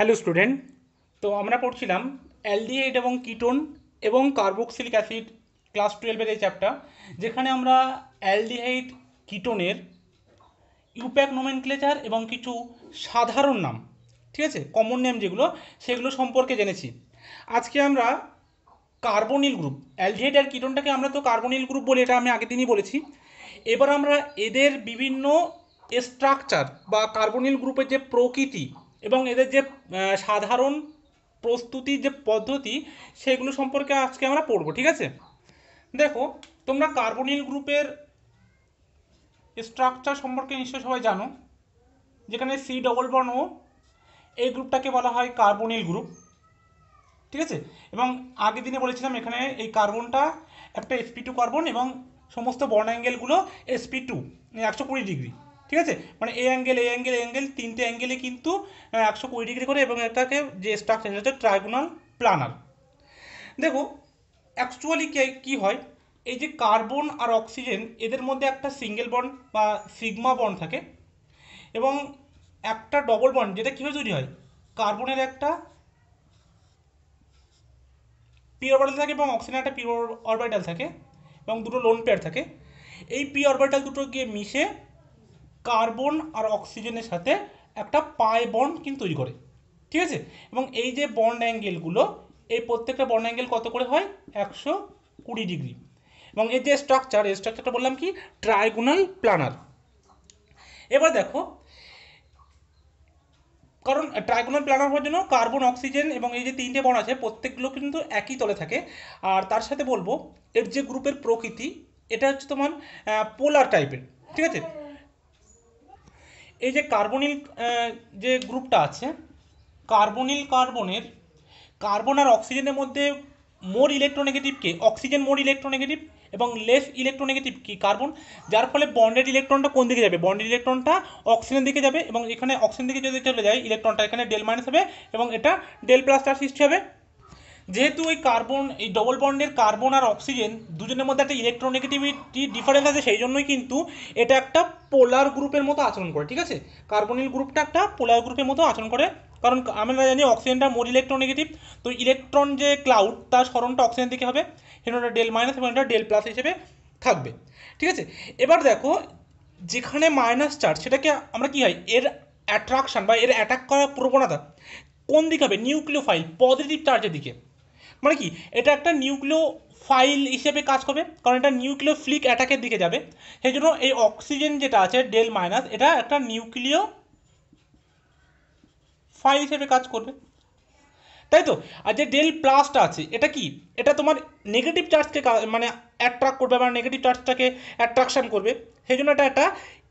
Hello student তো আমরা পড়ছিলাম অ্যালডিহাইড এবং কিটোন এবং কার্বক্সিলিক অ্যাসিড ক্লাস টুয়েলভের এই চ্যাপ্টার যেখানে আমরা অ্যালডিহাইড কিটোনের ইউপ্যাক নোমেনক্লেচার এবং কিছু সাধারণ নাম ঠিক আছে কমন নেম যেগুলো সেগুলো সম্পর্কে জেনেছি আজকে আমরা কার্বনিল গ্রুপ অ্যালডিহাইড আর কিটোনটাকে আমরা তো কার্বনিল গ্রুপ বলি এটা আমি আগে দিনই বলেছি এবার আমরা এদের বিভিন্ন স্ট্রাকচার বা কার্বনিল গ্রুপের যে প্রকৃতি এবং এদের যে সাধারণ প্রস্তুতি যে পদ্ধতি সেগুলো সম্পর্কে আজকে আমরা পড়ব ঠিক আছে দেখো তোমরা কার্বনিল গ্রুপের স্ট্রাকচার সম্পর্কে নিশ্চয়ই সবাই জানো যেখানে সি ডবল বর্ণ এই গ্রুপটাকে বলা হয় কার্বনিল গ্রুপ ঠিক আছে এবং আগের দিনে বলেছিলাম এখানে এই কার্বনটা একটা এসপি টু কার্বন এবং সমস্ত অ্যাঙ্গেলগুলো এসপি টু একশো কুড়ি ডিগ্রি ঠিক আছে মানে এই অ্যাঙ্গেল এই অ্যাঙ্গেল এই অ্যাঙ্গেল তিনটে অ্যাঙ্গেলে কিন্তু একশো কুড়ি ডিগ্রি করে এবং এটাকে যে স্ট্রাকচার সেটা হচ্ছে ট্রাইগোনাল প্লানার দেখো অ্যাকচুয়ালি কী হয় এই যে কার্বন আর অক্সিজেন এদের মধ্যে একটা সিঙ্গেল বন্ড বা সিগমা বন্ড থাকে এবং একটা ডবল বন্ড যেটা কীভাবে তৈরি হয় কার্বনের একটা পি অরবাইটাল থাকে এবং অক্সিজেনের একটা পি অরবাইটাল থাকে এবং দুটো লোন পেয়ার থাকে এই পি অরবাইটাল দুটো গিয়ে মিশে কার্বন আর অক্সিজেনের সাথে একটা পায় বন্ড কিন্তু তৈরি করে ঠিক আছে এবং এই যে বন্ড অ্যাঙ্গেলগুলো এই প্রত্যেকটা বন্ড অ্যাঙ্গেল কত করে হয় একশো কুড়ি ডিগ্রি এবং এই যে স্ট্রাকচার এই স্ট্রাকচারটা বললাম কি ট্রাইগুনাল প্ল্যানার এবার দেখো কারণ ট্রাইগুনাল প্ল্যানার হওয়ার জন্য কার্বন অক্সিজেন এবং এই যে তিনটে বন আছে প্রত্যেকগুলো কিন্তু একই তলে থাকে আর তার সাথে বলবো এর যে গ্রুপের প্রকৃতি এটা হচ্ছে তোমার পোলার টাইপের ঠিক আছে এই যে কার্বনিল যে গ্রুপটা আছে কার্বনিল কার্বনের কার্বন আর অক্সিজেনের মধ্যে মোর ইলেকট্রোনেগেটিভকে অক্সিজেন মোর ইলেকট্রোনেগেটিভ এবং লেস ইলেকট্রোনেগেটিভ কি কার্বন যার ফলে বন্ডেড ইলেকট্রনটা কোন দিকে যাবে বন্ডেড ইলেকট্রনটা অক্সিজেনের দিকে যাবে এবং এখানে অক্সিজেন দিকে যদি চলে যায় ইলেকট্রনটা এখানে ডেল মাইনাস হবে এবং এটা ডেল প্লাস তার সৃষ্টি হবে যেহেতু ওই কার্বন এই ডবল বন্ডের কার্বন আর অক্সিজেন দুজনের মধ্যে একটা ইলেকট্রোনেগেটিভিটি ডিফারেন্স আছে সেই জন্যই কিন্তু এটা একটা পোলার গ্রুপের মতো আচরণ করে ঠিক আছে কার্বনিল গ্রুপটা একটা পোলার গ্রুপের মতো আচরণ করে কারণ আমরা জানি অক্সিজেনটা মোর ইলেকট্রোনেগেটিভ তো ইলেকট্রন যে ক্লাউড তার স্মরণটা অক্সিজেন দিকে হবে সেটা ডেল মাইনাস এবং এটা ডেল প্লাস হিসেবে থাকবে ঠিক আছে এবার দেখো যেখানে মাইনাস চার্জ সেটাকে আমরা কী হয় এর অ্যাট্রাকশান বা এর অ্যাটাক করার প্রবণতা কোন দিকে হবে নিউক্লিওফাইল পজিটিভ চার্জের দিকে মানে কি এটা একটা নিউক্লিয় ফাইল হিসেবে কাজ করবে কারণ এটা নিউক্লিয় ফ্লিক অ্যাটাকের দিকে যাবে সেই জন্য এই অক্সিজেন যেটা আছে ডেল মাইনাস এটা একটা নিউক্লিয় ফাইল হিসেবে কাজ করবে তাই তো আর যে ডেল প্লাসটা আছে এটা কি এটা তোমার নেগেটিভ চার্জকে মানে অ্যাট্রাক্ট করবে বা নেগেটিভ চার্জটাকে অ্যাট্রাকশান করবে সেই জন্য এটা একটা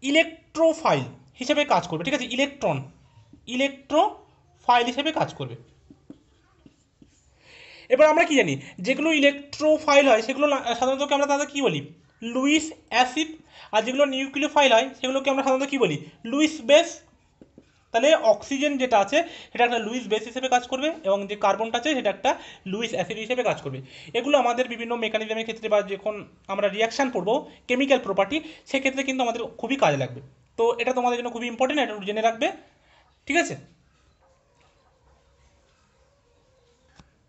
ইলেকট্রোফাইল হিসেবে কাজ করবে ঠিক আছে ইলেকট্রন ইলেকট্রোফাইল হিসেবে কাজ করবে এবার আমরা কি জানি যেগুলো ইলেকট্রোফাইল হয় সেগুলো সাধারণত আমরা তাদের কী বলি লুইস অ্যাসিড আর যেগুলো নিউক্লিওফাইল হয় সেগুলোকে আমরা সাধারণত কী বলি লুইস বেস তাহলে অক্সিজেন যেটা আছে সেটা একটা লুইস বেস হিসেবে কাজ করবে এবং যে কার্বনটা আছে সেটা একটা লুইস অ্যাসিড হিসেবে কাজ করবে এগুলো আমাদের বিভিন্ন মেকানিজমের ক্ষেত্রে বা যখন আমরা রিয়াকশান পড়বো কেমিক্যাল প্রপার্টি সেক্ষেত্রে কিন্তু আমাদের খুবই কাজে লাগবে তো এটা তোমাদের জন্য খুবই ইম্পর্টেন্ট এটা জেনে রাখবে ঠিক আছে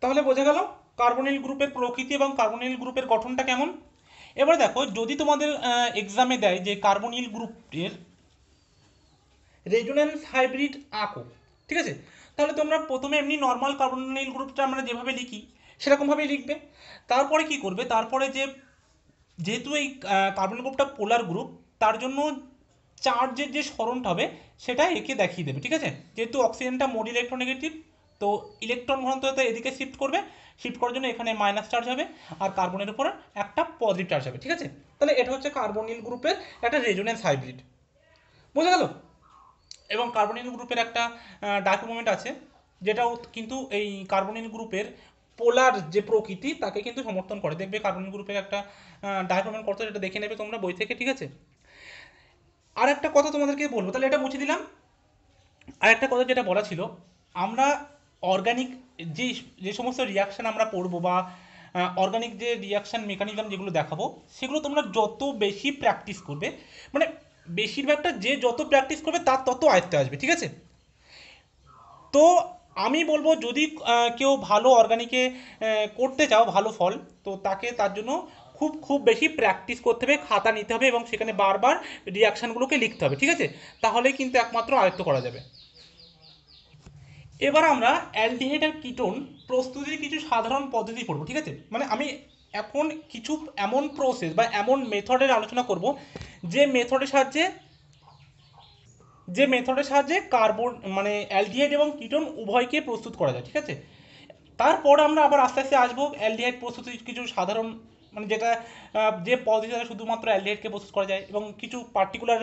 তাহলে বোঝা গেল কার্বনিল গ্রুপের প্রকৃতি এবং কার্বনিল গ্রুপের গঠনটা কেমন এবার দেখো যদি তোমাদের এক্সামে দেয় যে কার্বনিল গ্রুপের রেজোন্যান্স হাইব্রিড আঁকো ঠিক আছে তাহলে তোমরা প্রথমে এমনি নর্মাল কার্বনিল গ্রুপটা আমরা যেভাবে লিখি সেরকমভাবেই লিখবে তারপরে কি করবে তারপরে যে যেহেতু এই কার্বনিল গ্রুপটা পোলার গ্রুপ তার জন্য চার্জের যে সরণটা হবে সেটা একে দেখিয়ে দেবে ঠিক আছে যেহেতু অক্সিজেনটা মোড ইলেকট্রোনেগেটিভ তো ইলেকট্রন তো এদিকে শিফট করবে শিফট করার জন্য এখানে মাইনাস চার্জ হবে আর কার্বনের উপরে একটা পজিটিভ চার্জ হবে ঠিক আছে তাহলে এটা হচ্ছে কার্বনিল গ্রুপের একটা রেজোনেন্স হাইব্রিড বোঝা গেল এবং কার্বনিল গ্রুপের একটা ডার্ক মোমেন্ট আছে যেটাও কিন্তু এই কার্বনিল গ্রুপের পোলার যে প্রকৃতি তাকে কিন্তু সমর্থন করে দেখবে কার্বনিল গ্রুপের একটা ডার্ক মোমেন্ট করতে যেটা দেখে নেবে তোমরা বই থেকে ঠিক আছে আর একটা কথা তোমাদেরকে বলবো তাহলে এটা মুছে দিলাম আর একটা কথা যেটা বলা ছিল আমরা অর্গানিক যে যে সমস্ত রিয়াকশান আমরা পড়বো বা অর্গানিক যে রিয়াকশান মেকানিজম যেগুলো দেখাবো সেগুলো তোমরা যত বেশি প্র্যাকটিস করবে মানে বেশিরভাগটা যে যত প্র্যাকটিস করবে তার তত আয়ত্তে আসবে ঠিক আছে তো আমি বলবো যদি কেউ ভালো অর্গানিকে করতে চাও ভালো ফল তো তাকে তার জন্য খুব খুব বেশি প্র্যাকটিস করতে হবে খাতা নিতে হবে এবং সেখানে বারবার রিয়াকশানগুলোকে লিখতে হবে ঠিক আছে তাহলে কিন্তু একমাত্র আয়ত্ত করা যাবে এবার আমরা অ্যালডিহাইড আর কিটোন প্রস্তুতির কিছু সাধারণ পদ্ধতি পড়ব ঠিক আছে মানে আমি এখন কিছু এমন প্রসেস বা এমন মেথডের আলোচনা করব যে মেথডের সাহায্যে যে মেথডের সাহায্যে কার্বন মানে অ্যালডিহাইড এবং কিটোন উভয়কে প্রস্তুত করা যায় ঠিক আছে তারপরে আমরা আবার আস্তে আস্তে আসবো অ্যালডিহাইড প্রস্তুতির কিছু সাধারণ মানে যেটা যে পদ্ধতি শুধুমাত্র অ্যালডিহাইডকে প্রস্তুত করা যায় এবং কিছু পার্টিকুলার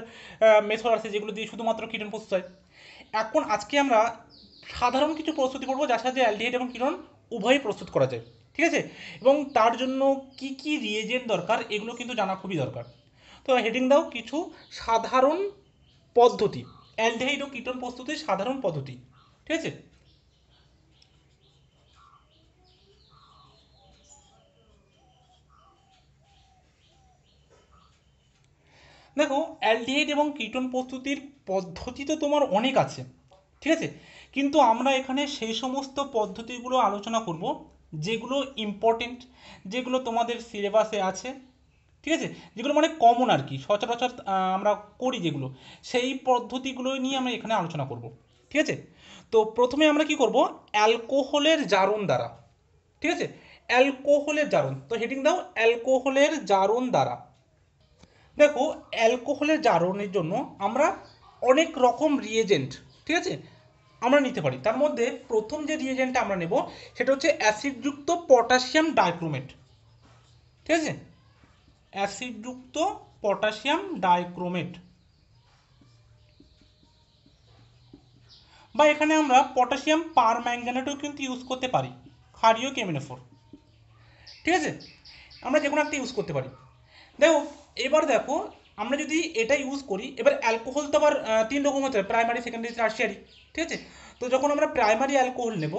মেথড আছে যেগুলো দিয়ে শুধুমাত্র কিটোন প্রস্তুত হয় এখন আজকে আমরা সাধারণ কিছু প্রস্তুতি করবো যার সাহায্যে অ্যালডিহাইড এবং কিরণ উভয়ই প্রস্তুত করা যায় ঠিক আছে এবং তার জন্য কি কি রিয়েজেন্ট দরকার এগুলো কিন্তু জানা খুবই দরকার তো হেডিং দাও কিছু সাধারণ পদ্ধতি অ্যালডিহাইড ও কিটন প্রস্তুতির সাধারণ পদ্ধতি ঠিক আছে দেখো অ্যালডিহাইড এবং কিটন প্রস্তুতির পদ্ধতি তো তোমার অনেক আছে ঠিক আছে কিন্তু আমরা এখানে সেই সমস্ত পদ্ধতিগুলো আলোচনা করব যেগুলো ইম্পর্টেন্ট যেগুলো তোমাদের সিলেবাসে আছে ঠিক আছে যেগুলো মানে কমন আর কি সচরাচর আমরা করি যেগুলো সেই পদ্ধতিগুলো নিয়ে আমরা এখানে আলোচনা করব ঠিক আছে তো প্রথমে আমরা কি করব অ্যালকোহলের জারণ দ্বারা ঠিক আছে অ্যালকোহলের জারণ তো হেডিং দাও অ্যালকোহলের জারণ দ্বারা দেখো অ্যালকোহলের জারণের জন্য আমরা অনেক রকম রিয়েজেন্ট ঠিক আছে আমরা নিতে পারি তার মধ্যে প্রথম যে রিয়েজেন্টটা আমরা নেব সেটা হচ্ছে অ্যাসিডযুক্ত পটাশিয়াম ডাইক্রোমেট ঠিক আছে অ্যাসিডযুক্ত পটাশিয়াম ডাইক্রোমেট বা এখানে আমরা পটাশিয়াম পার ম্যাঙ্গানেটও কিন্তু ইউজ করতে পারি ক্ষারীয় কেমিনোফোর ঠিক আছে আমরা যে কোনো একটা ইউজ করতে পারি দেখো এবার দেখো আমরা যদি এটা ইউজ করি এবার অ্যালকোহল তো আবার তিন রকম হতে পারে প্রাইমারি সেকেন্ডারি টার্সিয়ারি ঠিক আছে তো যখন আমরা প্রাইমারি অ্যালকোহল নেব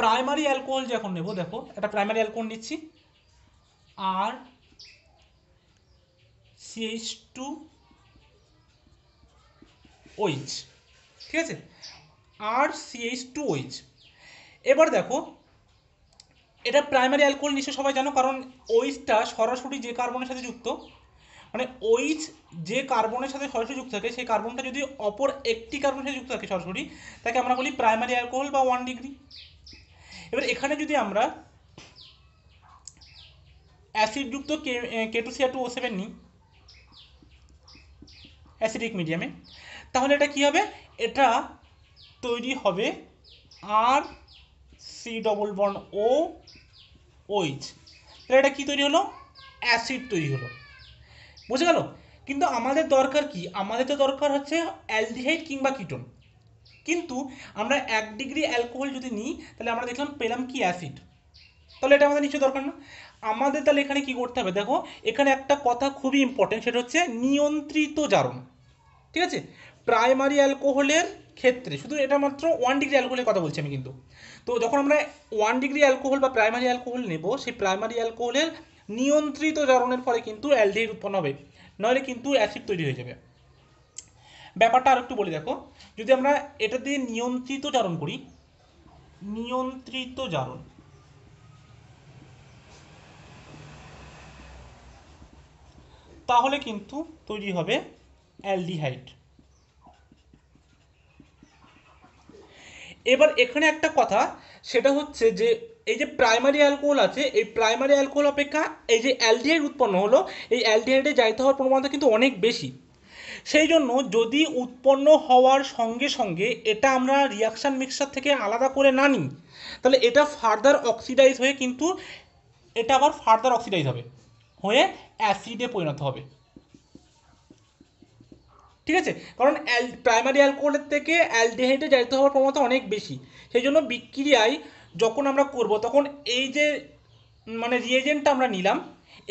প্রাইমারি অ্যালকোহল যখন নেব দেখো একটা প্রাইমারি অ্যালকোহল নিচ্ছি আর সিএইচ টু ওইচ ঠিক আছে আর সিএইচ টু ওইচ এবার দেখো এটা প্রাইমারি অ্যালকোহল নিশ্চয় সবাই জানো কারণ ওইচটা সরাসরি যে কার্বনের সাথে যুক্ত মানে ওইচ যে কার্বনের সাথে সরাসরি যুক্ত থাকে সেই কার্বনটা যদি অপর একটি কার্বনের সাথে যুক্ত থাকে সরাসরি তাকে আমরা বলি প্রাইমারি অ্যালকোহল বা ওয়ান ডিগ্রি এবার এখানে যদি আমরা অ্যাসিডযুক্ত কে কেটুসিয়া টু ও সেভেন নিই অ্যাসিডিক মিডিয়ামে তাহলে এটা কি হবে এটা তৈরি হবে আর সি ডবল বন ও ওইচ তাহলে এটা কী তৈরি হলো অ্যাসিড তৈরি হলো বুঝে গেল কিন্তু আমাদের দরকার কি আমাদের তো দরকার হচ্ছে অ্যালডিহাইড কিংবা কিটোন কিন্তু আমরা এক ডিগ্রি অ্যালকোহল যদি নিই তাহলে আমরা দেখলাম পেলাম কি অ্যাসিড তাহলে এটা আমাদের নিশ্চয় দরকার না আমাদের তাহলে এখানে কি করতে হবে দেখো এখানে একটা কথা খুবই ইম্পর্টেন্ট সেটা হচ্ছে নিয়ন্ত্রিত জারণ ঠিক আছে প্রাইমারি অ্যালকোহলের ক্ষেত্রে শুধু এটা মাত্র ওয়ান ডিগ্রি অ্যালকোহলের কথা বলছি আমি কিন্তু তো যখন আমরা ওয়ান ডিগ্রি অ্যালকোহল বা প্রাইমারি অ্যালকোহল নেব সেই প্রাইমারি অ্যালকোহলের নিয়ন্ত্রিত জারণের ফলে কিন্তু অ্যালডিহাইড উৎপন্ন হবে নইলে কিন্তু অ্যাসিড তৈরি হয়ে যাবে ব্যাপারটা আর একটু বলে দেখো যদি আমরা এটা দিয়ে নিয়ন্ত্রিত জারণ করি নিয়ন্ত্রিত জারণ তাহলে কিন্তু তৈরি হবে অ্যালডিহাইড এবার এখানে একটা কথা সেটা হচ্ছে যে এই যে প্রাইমারি অ্যালকোহল আছে এই প্রাইমারি অ্যালকোহল অপেক্ষা এই যে অ্যালডিহাইড উৎপন্ন হলো এই অ্যালডিহাইডে যাইতে হওয়ার প্রবণতা কিন্তু অনেক বেশি সেই জন্য যদি উৎপন্ন হওয়ার সঙ্গে সঙ্গে এটা আমরা রিয়াকশান মিক্সার থেকে আলাদা করে না নিই তাহলে এটা ফার্দার অক্সিডাইজ হয়ে কিন্তু এটা আবার ফার্দার অক্সিডাইজ হবে হয়ে অ্যাসিডে পরিণত হবে ঠিক আছে কারণ অ্যাল প্রাইমারি অ্যালকোহলের থেকে অ্যালডিহাইডে জারিত হওয়ার প্রবণতা অনেক বেশি সেই জন্য বিক্রিয়ায় যখন আমরা করব তখন এই যে মানে রিয়েজেন্টটা আমরা নিলাম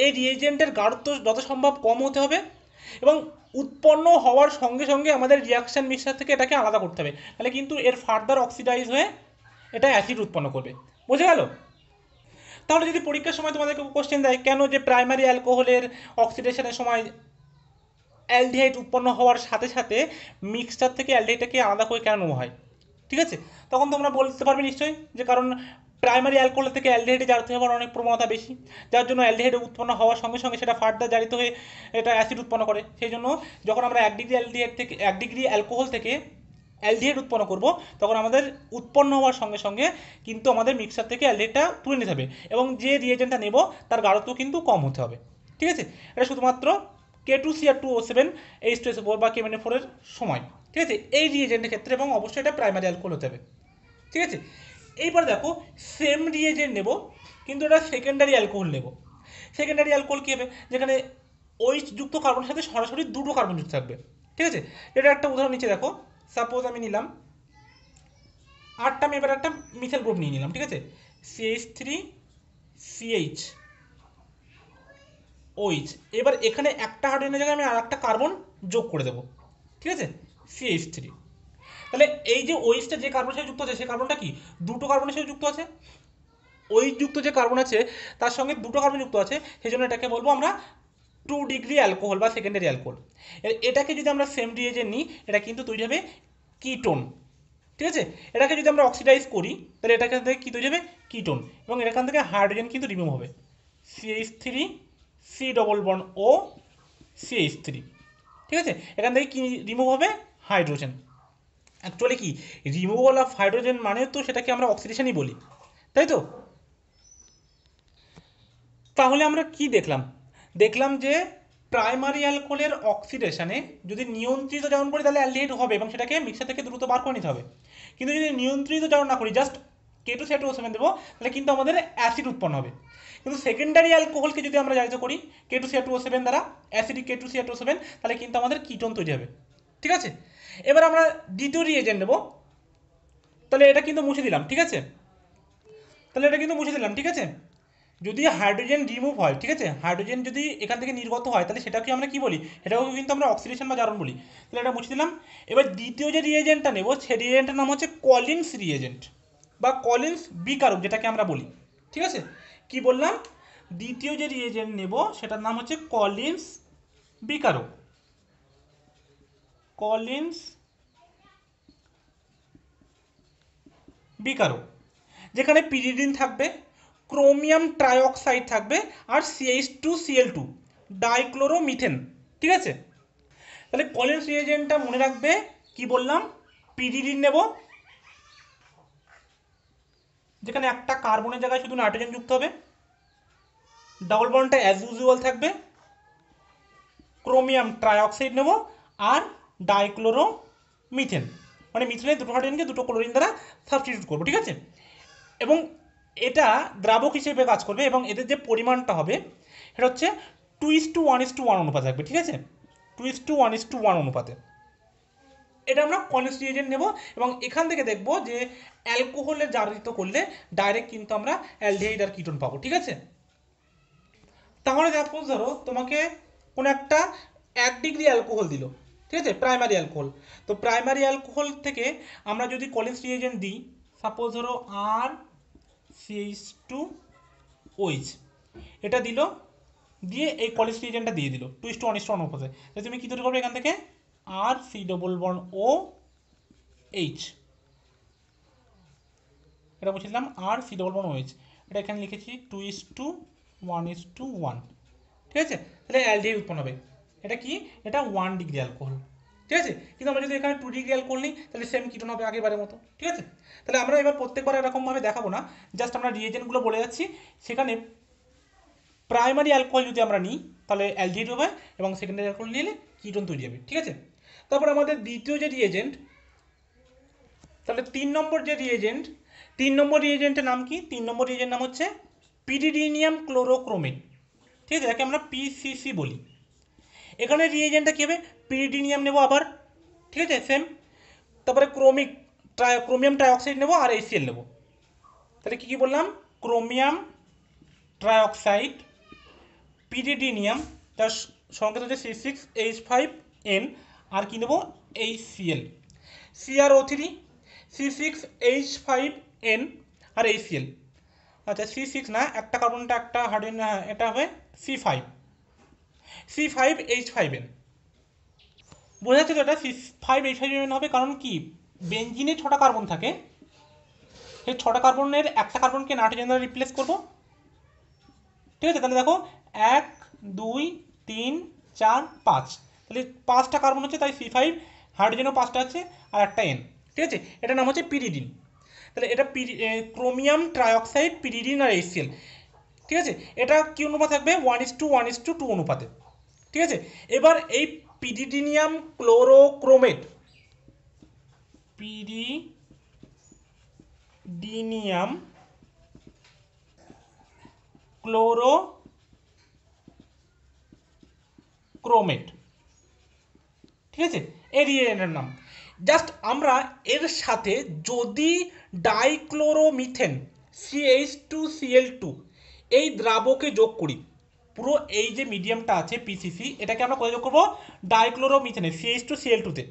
এই রিয়েজেন্টের গাঢ়ত্ব যত সম্ভব কম হতে হবে এবং উৎপন্ন হওয়ার সঙ্গে সঙ্গে আমাদের রিয়াকশান মিক্সার থেকে এটাকে আলাদা করতে হবে তাহলে কিন্তু এর ফার্দার অক্সিডাইজ হয়ে এটা অ্যাসিড উৎপন্ন করবে বুঝে গেল তাহলে যদি পরীক্ষার সময় তোমাদেরকে কোশ্চেন দেয় কেন যে প্রাইমারি অ্যালকোহলের অক্সিডেশনের সময় অ্যালডিহাইড উৎপন্ন হওয়ার সাথে সাথে মিক্সচার থেকে অ্যালডিহাইডটাকে আলাদা করে কেন হয় ঠিক আছে তখন তোমরা বলতে পারবে নিশ্চয়ই যে কারণ প্রাইমারি অ্যালকোহল থেকে অ্যালডিহাইডে জারিত হওয়ার অনেক প্রবণতা বেশি যার জন্য অ্যালডিহাইড উৎপন্ন হওয়ার সঙ্গে সঙ্গে সেটা ফার্দার জারিত হয়ে এটা অ্যাসিড উৎপন্ন করে সেই জন্য যখন আমরা এক ডিগ্রি অ্যালডিহাইড থেকে এক ডিগ্রি অ্যালকোহল থেকে অ্যালডিহাইড উৎপন্ন করব তখন আমাদের উৎপন্ন হওয়ার সঙ্গে সঙ্গে কিন্তু আমাদের মিক্সার থেকে অ্যালডিহাইডটা তুলে নিতে হবে এবং যে রিয়েজেন্টটা নেব তার গাঢ়ত্ব কিন্তু কম হতে হবে ঠিক আছে এটা শুধুমাত্র K two CR two O seven H two S four বা মানে ফোরের সময় ঠিক আছে এই রিয়েজেন্টের ক্ষেত্রে এবং অবশ্যই এটা প্রাইমারি অ্যালকোহল হতে হবে ঠিক আছে এইবার দেখো সেম রিয়েজেন্ট নেব কিন্তু এটা সেকেন্ডারি অ্যালকোহল নেব সেকেন্ডারি অ্যালকোহল কী হবে যেখানে যুক্ত কার্বনের সাথে সরাসরি দুটো কার্বন যুক্ত থাকবে ঠিক আছে এটা একটা উদাহরণ নিচে দেখো সাপোজ আমি নিলাম আটটা আমি এবার একটা মিথেল গ্রুপ নিয়ে নিলাম ঠিক আছে সিএইচ থ্রি সিএইচ ওইচ এবার এখানে একটা হাইড্রোজেনের জায়গায় আমি আর একটা কার্বন যোগ করে দেবো ঠিক আছে সিএইচ থ্রি তাহলে এই যে ওইচটা যে কার্বনের সাথে যুক্ত আছে সেই কার্বনটা কি দুটো কার্বনের সাথে যুক্ত আছে ওই যুক্ত যে কার্বন আছে তার সঙ্গে দুটো কার্বন যুক্ত আছে সেই জন্য এটাকে বলবো আমরা টু ডিগ্রি অ্যালকোহল বা সেকেন্ডারি অ্যালকোহল এটাকে যদি আমরা সেম ডিএজে নিই এটা কিন্তু তৈরি হবে কিটোন ঠিক আছে এটাকে যদি আমরা অক্সিডাইজ করি তাহলে এটাকে থেকে কী তৈরি হবে কিটোন এবং এখান থেকে হাইড্রোজেন কিন্তু রিমুভ হবে CH three C double bond ও সিএইচ থ্রি ঠিক আছে এখান থেকে কি রিমুভ হবে হাইড্রোজেন অ্যাকচুয়ালি কি রিমুভাল অফ হাইড্রোজেন মানে তো সেটাকে আমরা অক্সিডেশনই বলি তাই তো তাহলে আমরা কি দেখলাম দেখলাম যে প্রাইমারি অ্যালকোহলের অক্সিডেশনে যদি নিয়ন্ত্রিত জারণ করি তাহলে অ্যালডিহাইড হবে এবং সেটাকে মিক্সার থেকে দ্রুত বার করে নিতে হবে কিন্তু যদি নিয়ন্ত্রিত জারণ না করি just K two CR two seven দেবো তাহলে কিন্তু আমাদের অ্যাসিড উৎপন্ন হবে কিন্তু সেকেন্ডারি অ্যালকোহলকে যদি আমরা জায়গা করি K two CR two seven দ্বারা acidic K two CR two seven তাহলে কিন্তু আমাদের কিটন তৈরি হবে ঠিক আছে এবার আমরা দ্বিতীয় রিয়েজেন্ট নেবো তাহলে এটা কিন্তু মুছে দিলাম ঠিক আছে তাহলে এটা কিন্তু মুছে দিলাম ঠিক আছে যদি হাইড্রোজেন রিমুভ হয় ঠিক আছে হাইড্রোজেন যদি এখান থেকে নির্গত হয় তাহলে সেটাকে আমরা কি বলি সেটাকে কিন্তু আমরা অক্সিডেশন বা জারণ বলি তাহলে এটা মুছে দিলাম এবার দ্বিতীয় যে রিয়েজেন্টটা নেব সে রিয়েজেন্টের নাম হচ্ছে কলিন্স রিয়েজেন্ট বা কলিন্স বিকারক যেটাকে আমরা বলি ঠিক আছে কি বললাম দ্বিতীয় যে রিয়েজেন্ট নেব সেটার নাম হচ্ছে কলিন্স বিকারক কলিন্স বিকারক যেখানে পিরিডিন থাকবে ক্রোমিয়াম ট্রাইঅক্সাইড থাকবে আর CH two CL two dichloromethane ঠিক আছে তাহলে কলিন্স রিয়েজেন্টটা মনে রাখবে কি বললাম পিরিডিন নেব যেখানে একটা কার্বনের জায়গায় শুধু নাইট্রোজেন যুক্ত হবে ডাবল বন্ডটা অ্যাজ ইউজুয়াল থাকবে ক্রোমিয়াম ট্রাইঅক্সাইড নেব আর ডাইক্লোরো মিথেন মানে মিথেনের দুটো হাইড্রোজেনকে দুটো ক্লোরিন দ্বারা সাবস্টিটিউট করবো ঠিক আছে এবং এটা দ্রাবক হিসেবে কাজ করবে এবং এদের যে পরিমাণটা হবে সেটা হচ্ছে two is to one is to one অনুপাত থাকবে ঠিক আছে two is to one is to one অনুপাতে এটা আমরা কনস্টিটিউয়েন্ট নেব এবং এখান থেকে দেখব যে অ্যালকোহলে জারিত করলে ডাইরেক্ট কিন্তু আমরা অ্যালডিহাইড আর কিটোন পাবো ঠিক আছে তাহলে সাপোজ ধরো তোমাকে কোনো একটা এক ডিগ্রি অ্যালকোহল দিল ঠিক আছে প্রাইমারি অ্যালকোহল তো প্রাইমারি অ্যালকোহল থেকে আমরা যদি কলেস্ট্রিয়েজেন্ট দিই সাপোজ ধরো আর সিএইচ টু ওইচ এটা দিল দিয়ে এই কলেস্ট্রিয়েজেন্টটা দিয়ে দিল two is to one is to one তুমি কী তৈরি করবে এখান থেকে R C double one O H এটা বলছিলাম R C double one O H এটা এখানে লিখেছি two is to one is to one ঠিক আছে তাহলে অ্যালডিহাইড উৎপন্ন হবে এটা কি এটা ওয়ান ডিগ্রি অ্যালকোহল ঠিক আছে কিন্তু আমরা যদি এখানে টু ডিগ্রি অ্যালকোহল নিই তাহলে সেম কিটন হবে বারের মতো ঠিক আছে তাহলে আমরা এবার প্রত্যেকবার এরকমভাবে দেখাবো না জাস্ট আমরা রিয়েজেন্টগুলো বলে যাচ্ছি সেখানে প্রাইমারি অ্যালকোহল যদি আমরা নিই তাহলে ডি হবে এবং সেকেন্ডারি অ্যালকোহল নিলে কিটন তৈরি হবে ঠিক আছে তারপর আমাদের দ্বিতীয় যে রিয়েজেন্ট তাহলে তিন নম্বর যে রিয়েজেন্ট তিন নম্বর রিয়েজেন্টের নাম কি তিন নম্বর রিয়েজেন্ট নাম হচ্ছে পিডিডিনিয়াম ক্লোরোক্রোমিন ঠিক আছে যাকে আমরা পিসিসি বলি এখানে রিয়েজেন্টটা কী হবে পিডিডিনিয়াম নেব আবার ঠিক আছে সেম তারপরে ক্রোমিক ট্রাই ক্রোমিয়াম ট্রাইঅক্সাইড নেব আর এসিএল নেব তাহলে কী কী বললাম ক্রোমিয়াম ট্রাইঅক্সাইড পিডিডিনিয়াম তার সংকেত হচ্ছে C six H five N আর কি নেব H CL CRO three C six H five N আর এইচ সিএল আচ্ছা সি সিক্স না একটা কার্বনটা একটা হাইড্রোজেন এটা হবে C five C five H five N বোঝা যাচ্ছে তো এটা C five H five N হবে কারণ কি বেঞ্জিনে ছটা কার্বন থাকে সেই ছটা কার্বনের একটা কার্বনকে নাইট্রোজেন দ্বারা রিপ্লেস করবো ঠিক আছে তাহলে দেখো এক দুই তিন চার পাঁচ তাহলে পাঁচটা কার্বন হচ্ছে তাই সি ফাইভ হাইড্রোজেনও পাঁচটা আছে আর একটা এন ঠিক আছে এটার নাম হচ্ছে পিরিডিন তাহলে এটা পিরি ক্রোমিয়াম ট্রাইঅক্সাইড পিরিডিন আর এসিএল ঠিক আছে এটা কী অনুপাত থাকবে one is to one is to two অনুপাতে ঠিক আছে এবার এই pyridinium chlorochromate pyridinium chlorochromate ঠিক আছে এরিয়েনের নাম জাস্ট আমরা এর সাথে যদি dichloromethane C H two CL two এই দ্রাবকে যোগ করি পুরো এই যে মিডিয়ামটা আছে পিসিসি এটাকে আমরা কোথায় যোগ করবো ডাইক্লোরোমিথেনে সিএইচ টু সিএল টুতে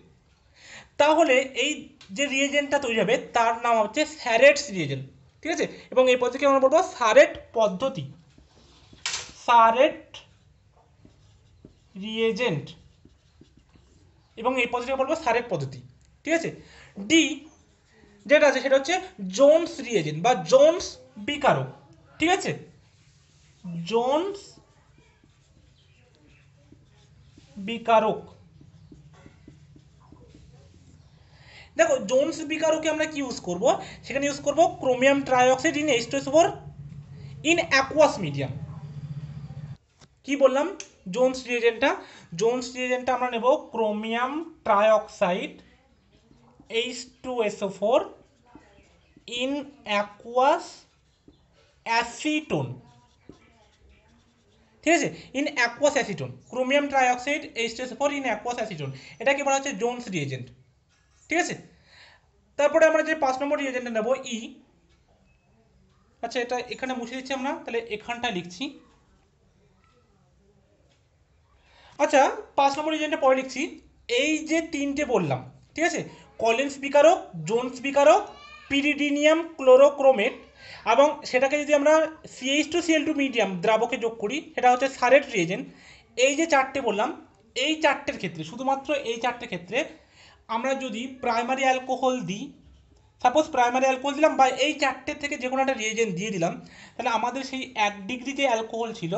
তাহলে এই যে রিয়েজেন্টটা তৈরি হবে তার নাম হচ্ছে স্যারেটস রিয়েজেন্ট ঠিক আছে এবং এই পদ্ধতিকে আমরা বলবো সারেট পদ্ধতি সারেট রিয়েজেন্ট এবং এই পদ্ধতিটা বলবো সারেক পদ্ধতি ঠিক আছে ডি যেটা আছে সেটা হচ্ছে জোনস রিয়েজেন্ট বা জোনস বিকারক ঠিক আছে জোনস বিকারক দেখো জোনস বিকারকে আমরা কি ইউজ করব সেখানে ইউজ করব chromium trioxide in H four in aqueous medium কি বললাম জোন্স রিয়েজেন্টটা জোন্স রিয়েজেন্টটা আমরা নেব chromium trioxide H two SO four in aqueous acetone ঠিক আছে in aqueous acetone chromium trioxide H two four in aqueous acetone এটাকে বলা হচ্ছে জোন্স রিয়েজেন্ট ঠিক আছে তারপরে আমরা যে পাঁচ নম্বর রিয়েজেন্টটা নেব ই e। আচ্ছা এটা এখানে মুছে দিচ্ছি আমরা তাহলে এখানটা লিখছি আচ্ছা পাঁচ নম্বর রিজনটা পরে লিখছি এই যে তিনটে বললাম ঠিক আছে কলিন স্পিকারক জোন স্পিকারক পিরিডিনিয়াম ক্লোরোক্রোমেট এবং সেটাকে যদি আমরা CH two CL two medium দ্রাবকে যোগ করি সেটা হচ্ছে সারেট রিয়েজেন্ট এই যে চারটে বললাম এই চারটের ক্ষেত্রে শুধুমাত্র এই চারটে ক্ষেত্রে আমরা যদি প্রাইমারি অ্যালকোহল দিই সাপোজ প্রাইমারি অ্যালকোহল দিলাম বা এই চারটে থেকে যে কোনো একটা রিয়েজেন্ট দিয়ে দিলাম তাহলে আমাদের সেই এক ডিগ্রি যে অ্যালকোহল ছিল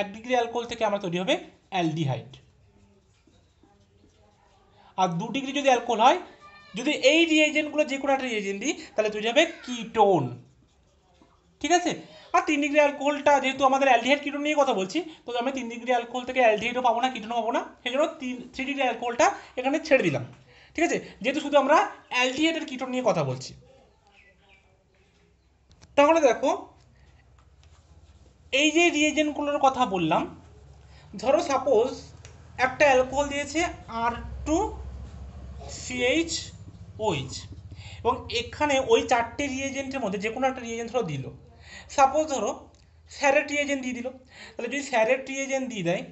এক ডিগ্রি অ্যালকোহল থেকে আমরা তৈরি হবে অ্যালডিহাইড আর দু ডিগ্রি যদি অ্যালকোহল হয় যদি এই রিয়েজেন্টগুলো যে কোনো একটা রিয়েজেন্ট দিই তাহলে তৈরি হবে কিটোন ঠিক আছে আর তিন ডিগ্রি অ্যালকোহলটা যেহেতু আমাদের অ্যালডিহাইড কিটোন নিয়ে কথা বলছি তো আমি তিন ডিগ্রি অ্যালকোহল থেকে অ্যালডিহাইডও পাবো না কিটোনও পাবো না সেই জন্য তিন থ্রি ডিগ্রি অ্যালকোহলটা এখানে ছেড়ে দিলাম ঠিক আছে যেহেতু শুধু আমরা অ্যালডিহাইডের কিটোন নিয়ে কথা বলছি তাহলে দেখো এই যে রিয়েজেন্টগুলোর কথা বললাম ধরো সাপোজ একটা অ্যালকোহল দিয়েছে আর টু সিএইচ ওইচ এবং এখানে ওই চারটে রিয়েজেন্টের মধ্যে যে কোনো একটা রিয়েজেন্ট ধরো দিল সাপোজ ধরো স্যারেট রিয়েজেন্ট দিয়ে দিল তাহলে যদি স্যারেট রিয়েজেন্ট দিয়ে দেয়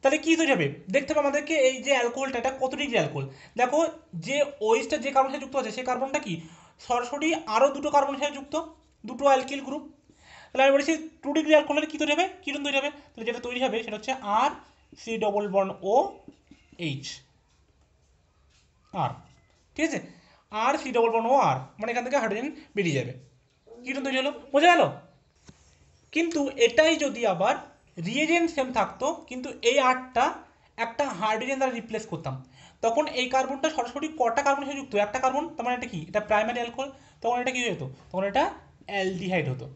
তাহলে কী হয়ে হবে দেখতে হবে আমাদেরকে এই যে অ্যালকোহলটা এটা কত ডিগ্রি অ্যালকোহল দেখো যে ওয়েসটা যে কার্বনের সাথে যুক্ত আছে সেই কার্বনটা কি সরাসরি আরও দুটো কার্বনের সাথে যুক্ত দুটো অ্যালকিল গ্রুপ তাহলে আমি বলেছি টু ডিগ্রি অ্যালকোহলের কী তৈরি হবে কিরণ তৈরি হবে তাহলে যেটা তৈরি হবে সেটা হচ্ছে আর সি ডবল বন ও এইচ আর ঠিক আছে আর সি ডবল বন ও আর মানে এখান থেকে হাইড্রোজেন বেরিয়ে যাবে কিরণ তৈরি হলো বোঝা গেল কিন্তু এটাই যদি আবার রিয়েজেন্ট সেম থাকতো কিন্তু এই আটটা একটা হাইড্রোজেন দ্বারা রিপ্লেস করতাম তখন এই কার্বনটা সরাসরি কটা কার্বন সাথে যুক্ত একটা কার্বন তোমার মানে এটা কি এটা প্রাইমারি অ্যালকোহল তখন এটা কি হতো তখন এটা অ্যালডিহাইড হতো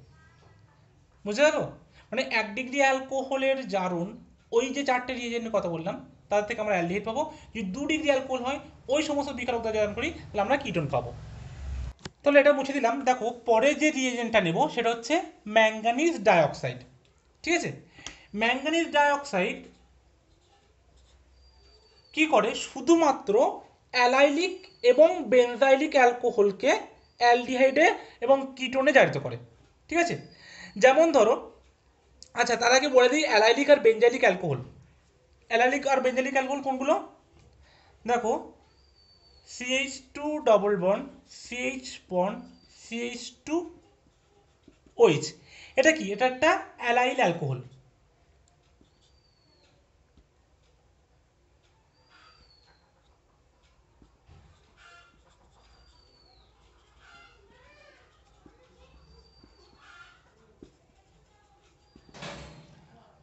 বুঝতে পারো মানে এক ডিগ্রি অ্যালকোহলের জারুন ওই যে চারটে রিয়েজেন্টের কথা বললাম তাদের থেকে আমরা অ্যালডিহাইড পাবো যদি দু ডিগ্রি অ্যালকোহল হয় ওই সমস্ত বিকারক দ্বারা জারণ করি তাহলে আমরা কিটোন পাবো তাহলে এটা মুছে দিলাম দেখো পরে যে রিয়েজেন্টটা নেব সেটা হচ্ছে ম্যাঙ্গানিজ ডাইঅক্সাইড ঠিক আছে ম্যাঙ্গানিজ ডাইঅক্সাইড কি করে শুধুমাত্র অ্যালাইলিক এবং বেনজাইলিক অ্যালকোহলকে অ্যালডিহাইডে এবং কিটোনে জারিত করে ঠিক আছে যেমন ধরো আচ্ছা তার আগে বলে দিই অ্যালাইলিক আর বেঞ্জাইলিক অ্যালকোহল অ্যালাইলিক আর বেঞ্জাইলিক অ্যালকোহল কোনগুলো দেখো CH two double bond CH bond CH two OH এটা কি এটা একটা অ্যালাইল অ্যালকোহল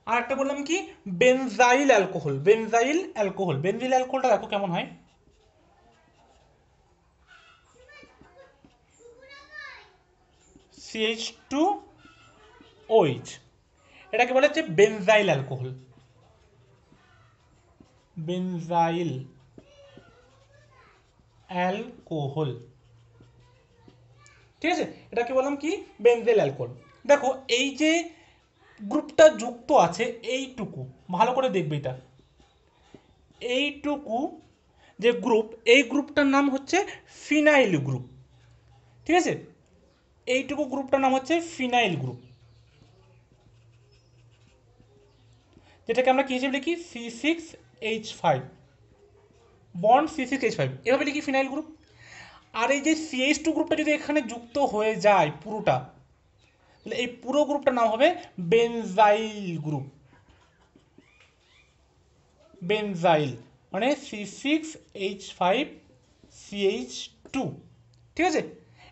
আর একটা বললাম কি benzyl alcohol benzyl alcohol benzyl অ্যালকোহলটা দেখো কেমন হয় সিএইচ টু ওইচ এটাকে বলা হচ্ছে বেনজাইল অ্যালকোহল বেনজাইল অ্যালকোহল ঠিক আছে এটাকে বললাম কি বেনজেল অ্যালকোহল দেখো এই যে গ্রুপটা যুক্ত আছে এইটুকু ভালো করে দেখবে এটা এইটুকু যে গ্রুপ এই গ্রুপটার নাম হচ্ছে ফিনাইল গ্রুপ ঠিক আছে এইটুকু গ্রুপটার নাম হচ্ছে ফিনাইল গ্রুপ যেটাকে আমরা কি হিসেবে লিখি C six H five bond C six H five এভাবে লিখি ফিনাইল গ্রুপ আর এই যে সিএইচ টু গ্রুপটা যদি এখানে যুক্ত হয়ে যায় পুরোটা তাহলে এই পুরো গ্রুপটার নাম হবে বেনজাইল গ্রুপ বেনজাইল মানে C six H five CH two ঠিক আছে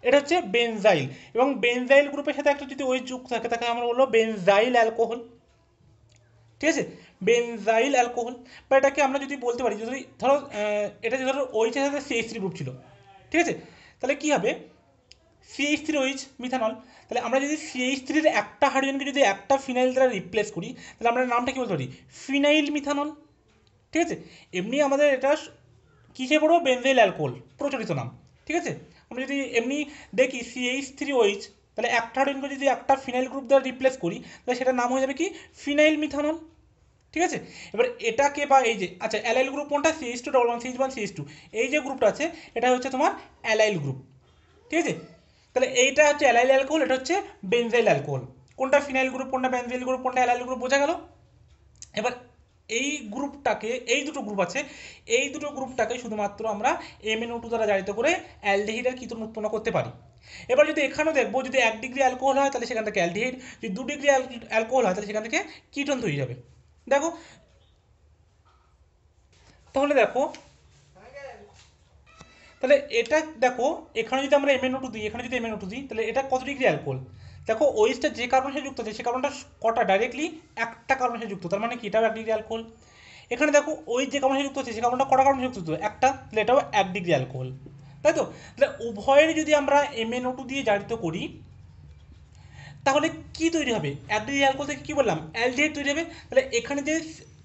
এটা হচ্ছে বেনজাইল এবং বেনজাইল গ্রুপের সাথে একটা যদি ওই যুগ থাকে তাকে আমরা বলবো বেনজাইল অ্যালকোহল ঠিক আছে বেনজাইল অ্যালকোহল বা এটাকে আমরা যদি বলতে পারি যদি ধরো এটা যদি ধরো ওইচের সাথে সিএইচ থ্রি গ্রুপ ছিল ঠিক আছে তাহলে কী হবে সিএইচ থ্রি ওইচ মিথানল তাহলে আমরা যদি সিএইচ থ্রির একটা হাইড্রোজেনকে যদি একটা ফিনাইল দ্বারা রিপ্লেস করি তাহলে আমরা নামটা কী বলতে পারি ফিনাইল মিথানল ঠিক আছে এমনি আমাদের এটা কিসে পড়ো বেনজেল অ্যালকোহল প্রচলিত নাম ঠিক আছে আমরা যদি এমনি দেখি সিএইচ থ্রি ওইচ তাহলে একটা হাইড্রোজেনকে যদি একটা ফিনাইল গ্রুপ দ্বারা রিপ্লেস করি তাহলে সেটার নাম হয়ে যাবে কি ফিনাইল মিথানল ঠিক আছে এবার এটাকে বা এই যে আচ্ছা অ্যালাইল গ্রুপ কোনটা CH two double one CH one CH two এই যে গ্রুপটা আছে এটা হচ্ছে তোমার অ্যালাইল গ্রুপ ঠিক আছে তাহলে এইটা হচ্ছে অ্যালাইল অ্যালকোহল এটা হচ্ছে বেনজাইল অ্যালকোহল কোনটা ফিনাইল গ্রুপ কোনটা বেনজাইল গ্রুপ কোনটা অ্যালাইল গ্রুপ বোঝা গেল এবার এই গ্রুপটাকে এই দুটো গ্রুপ আছে এই দুটো গ্রুপটাকে শুধুমাত্র আমরা এমএনও টু দ্বারা জারিত করে অ্যালডিহিডের কীটন উৎপন্ন করতে পারি এবার যদি এখানেও দেখবো যদি এক ডিগ্রি অ্যালকোহল হয় তাহলে সেখান থেকে অ্যালডিহাইড যদি দু ডিগ্রি অ্যালকোহল হয় তাহলে সেখান থেকে কীটন তৈরি হবে দেখো তাহলে দেখো তাহলে এটা দেখো এখানে যদি আমরা এমএনও টু দিই এখানে যদি এমএনও টু দিই তাহলে এটা কত ডিগ্রি অ্যালকোহল দেখো ওয়েস্টটা যে কার্বন সাথে যুক্ত আছে সে কার্বনটা কটা ডাইরেক্টলি একটা কার্বন সাথে যুক্ত তার মানে কি এটাও এক ডিগ্রি অ্যালকোহল এখানে দেখো ওই যে কার্বন সাথে যুক্ত আছে সে কার্বনটা কটা কার্বনের যুক্ত একটা তাহলে এটাও এক ডিগ্রি অ্যালকোহল তাই তো তাহলে উভয়ের যদি আমরা এমএনও টু দিয়ে জারিত করি তাহলে কি তৈরি হবে এক ডিগ্রি অ্যালকোহল থেকে কী বললাম অ্যালডিহাইড তৈরি হবে তাহলে এখানে যে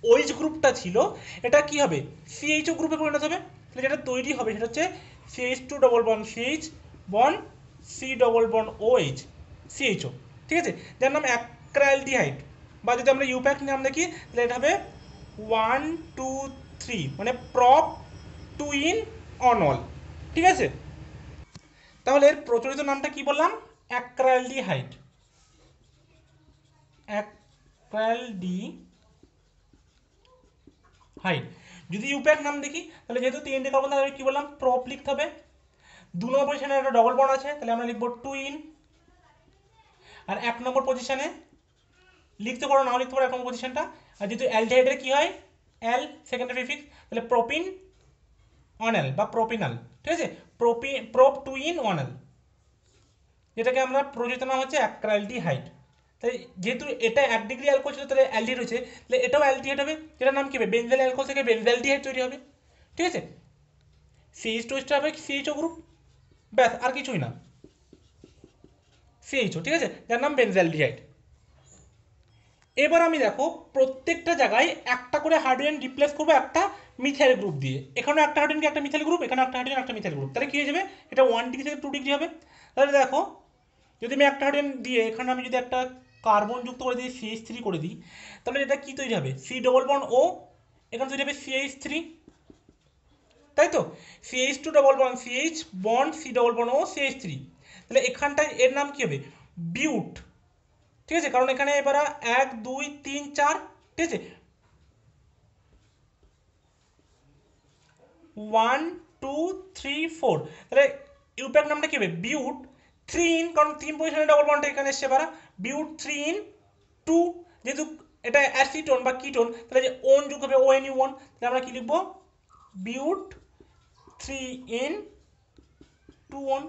ওয়েজ গ্রুপটা ছিল এটা কি হবে সিএইচও গ্রুপে পরিণত হবে তাহলে যেটা তৈরি হবে সেটা হচ্ছে CH two double bond CH bond C double bond H CHO ঠিক আছে যার নাম অ্যাক্রাইলডিহাইড বা যদি আমরা ইউপ্যাক নাম দেখি তাহলে এটা হবে ওয়ান টু থ্রি মানে prop two en on al ঠিক আছে তাহলে এর প্রচলিত নামটা কি বললাম অ্যাক্রাইলডিহাইড অ্যাক্রাইলডি হাইট যদি ইউপ্যাক নাম দেখি তাহলে যেহেতু তিনটে কার্বন তাহলে কী বললাম প্রপ লিখতে হবে দু নম্বর পজিশানে একটা ডবল বন্ড আছে তাহলে আমরা লিখব টু ইন আর এক নম্বর পজিশানে লিখতে পারো নাও লিখতে পারো এক নম্বর পজিশানটা আর যেহেতু অ্যালডিহাইডের কী হয় অ্যাল সেকেন্ডারি প্রিফিক্স তাহলে প্রোপিন অনেল বা প্রোপিনাল ঠিক আছে প্রোপি প্রোপ টু ইন অনেল যেটাকে আমরা প্রযোজিত নাম হচ্ছে অ্যাক্রাইলডিহাইড তাই যেহেতু এটা এক ডিগ্রি অ্যালকোহল ছিল তাহলে অ্যালডিহাইড রয়েছে তাহলে এটাও অ্যালডিহাইড হবে যেটার নাম কি হবে বেঞ্জাল অ্যালকোহল থেকে বেঞ্জালডিহাইড তৈরি হবে ঠিক আছে সিএইচ টোয়েসটা হবে সিএইচও গ্রুপ ব্যাস আর কিছুই না সিএইচও ঠিক আছে যার নাম বেঞ্জালডিহাইড এবার আমি দেখো প্রত্যেকটা জায়গায় একটা করে হাইড্রোজেন রিপ্লেস করবো একটা মিথাইল গ্রুপ দিয়ে এখানে একটা হাইড্রোজেনকে একটা মিথাইল গ্রুপ এখানে একটা হাইড্রোজেন একটা মিথাইল গ্রুপ তাহলে কী হয়ে যাবে এটা ওয়ান ডিগ্রি থেকে টু ডিগ্রি হবে তাহলে দেখো যদি আমি একটা হাইড্রোজেন দিয়ে এখানে আমি যদি একটা কার্বনযুক্ত করে দিই সি এইচ থ্রি করে দিই তাহলে এটা কী তৈরি হবে সি ডবল বন ও এখানে তৈরি হবে সি এইচ থ্রি তাই তো C H two double C H bond C double bond O C H three তাহলে এখানটায় এর নাম কী হবে বিউট ঠিক আছে কারণ এখানে এবার এক দুই তিন চার ঠিক আছে ওয়ান টু থ্রি ফোর তাহলে ইউপ্যাক নামটা কী হবে বিউট থ্রি ইন কারণ তিন পজিশনে ডবল বন্ডটা এখানে এসছে এবার বিউট্রিন টু যেহেতু এটা অ্যাসিটোন বা কিটোন তাহলে যে ওন যুগ হবে ওএন ইউ ওন তাহলে আমরা কি লিখবো but three en two one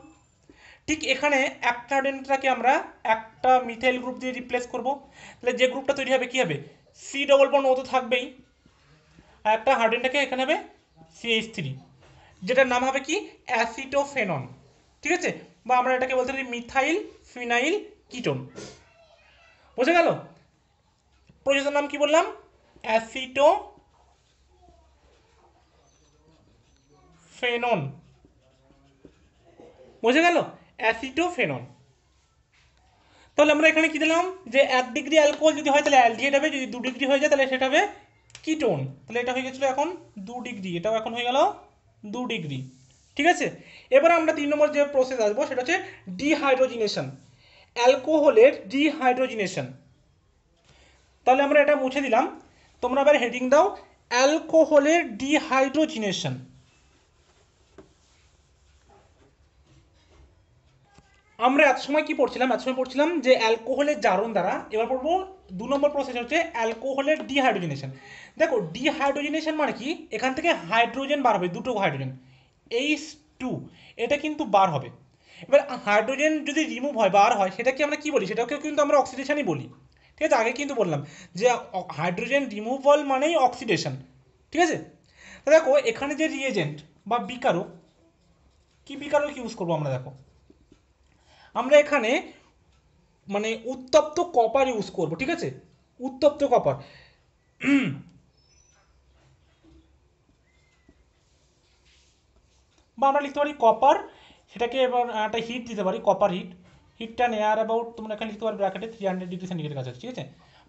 ঠিক এখানে অ্যাক্টাডেন্টটাকে আমরা একটা মিথাইল গ্রুপ দিয়ে রিপ্লেস করব তাহলে যে গ্রুপটা তৈরি হবে কী হবে সি ডবল বন ও তো থাকবেই আর একটা হার্ডেনটাকে এখানে হবে সিএইচ থ্রি যেটার নাম হবে কি অ্যাসিটোফেনন ঠিক আছে বা আমরা এটাকে বলতে পারি মিথাইল ফিনাইল কিটোন বোঝা গেল প্রসেসের নাম কি বললাম অ্যাসিটো ফেনন বোঝে গেল ফেনন তাহলে আমরা এখানে কি দিলাম যে এক ডিগ্রি অ্যালকোহল যদি হয় তাহলে অ্যালডিহাইড হবে যদি দু ডিগ্রি হয়ে যায় তাহলে সেটা হবে কিটোন তাহলে এটা হয়ে গেছিলো এখন দু ডিগ্রি এটাও এখন হয়ে গেল দু ডিগ্রি ঠিক আছে এবার আমরা তিন নম্বর যে প্রসেস আসবো সেটা হচ্ছে ডিহাইড্রোজিনেশন অ্যালকোহলের ডিহাইড্রোজিনেশন তাহলে আমরা এটা মুছে দিলাম তোমরা আবার হেডিং দাও অ্যালকোহলের ডিহাইড্রোজিনেশন আমরা এক সময় কি পড়ছিলাম এক সময় পড়ছিলাম যে অ্যালকোহলের জারণ দ্বারা এবার পড়বো দু নম্বর প্রসেস হচ্ছে অ্যালকোহলের ডিহাইড্রোজেনেশন দেখো ডিহাইড্রোজেনেশন মানে কি এখান থেকে হাইড্রোজেন বার হবে দুটো হাইড্রোজেন এইচ টু এটা কিন্তু বার হবে এবার হাইড্রোজেন যদি রিমুভ হয় বার হয় সেটাকে আমরা কি বলি সেটাকেও কিন্তু আমরা অক্সিডেশনই বলি ঠিক আছে আগে কিন্তু বললাম যে হাইড্রোজেন রিমুভাল মানেই অক্সিডেশন ঠিক আছে দেখো এখানে যে রিয়েজেন্ট বা বিকারক কি কি ইউজ করবো আমরা দেখো আমরা এখানে মানে উত্তপ্ত কপার ইউজ করব ঠিক আছে উত্তপ্ত কপার বা আমরা লিখতে পারি কপার সেটাকে এবার একটা হিট দিতে পারি কপার হিট হিটটা নেয়ার অ্যাবাউট তোমরা এখানে লিখতে পারবে ব্র্যাকেটে থ্রি হান্ড্রেড ডিগ্রি সেন্টিগ্রেড কাছে ঠিক আছে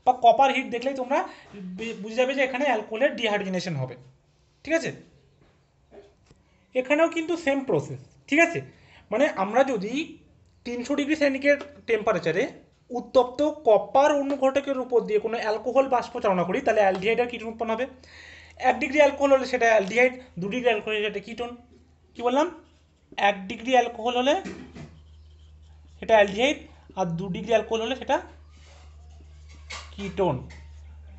বা কপার হিট দেখলেই তোমরা বুঝে যাবে যে এখানে অ্যালকোহলের ডিহাইড্রিনেশন হবে ঠিক আছে এখানেও কিন্তু সেম প্রসেস ঠিক আছে মানে আমরা যদি তিনশো ডিগ্রি সেন্টিগ্রেড টেম্পারেচারে উত্তপ্ত কপার অনুঘটকের উপর দিয়ে কোনো অ্যালকোহল বাষ্প চালনা করি তাহলে অ্যালডিহাইডের কিটন উৎপন্ন হবে এক ডিগ্রি অ্যালকোহল হলে সেটা অ্যালডিহাইড দু ডিগ্রি অ্যালকোহল হলে সেটা কীটন কী বললাম এক ডিগ্রি অ্যালকোহল হলে সেটা অ্যালডিহাইড আর দু ডিগ্রি অ্যালকোহল হলে সেটা কিটোন